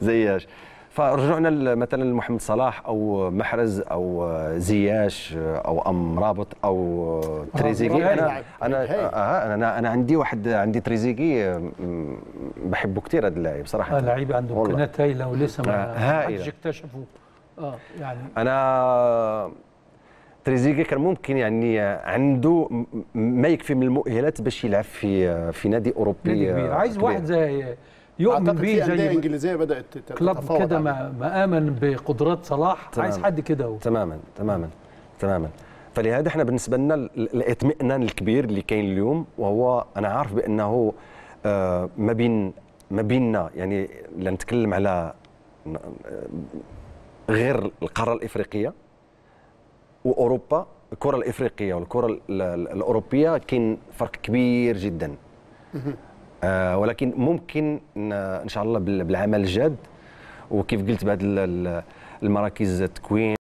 زياش فرجعنا مثلا لمحمد صلاح او محرز او زياش او ام رابط او تريزيجي انا انا آه انا انا عندي واحد عندي تريزيجي بحبه كثير هذا اللاعب صراحه آه لعيب عنده امكانيات هايله ولسه ما حدش اكتشفه اه يعني انا تريزيجي كان ممكن يعني عنده ما يكفي من المؤهلات باش يلعب في في نادي اوروبي نادي كبير. عايز واحد زي يؤمن به زي الانجليزيه بدات كلوب كده مآمن بقدرات صلاح تمام. عايز حد كده هو تماما تماما تماما فلهذا احنا بالنسبه لنا الاطمئنان الكبير اللي كاين اليوم وهو انا عارف بانه آه، ما بين ما بيننا يعني لنتكلم على آه، غير القاره الافريقيه واوروبا الكره الافريقيه والكره الاوروبيه كاين فرق كبير جدا آه، ولكن ممكن ان شاء الله بالعمل الجاد وكيف قلت بعد المراكز التكوين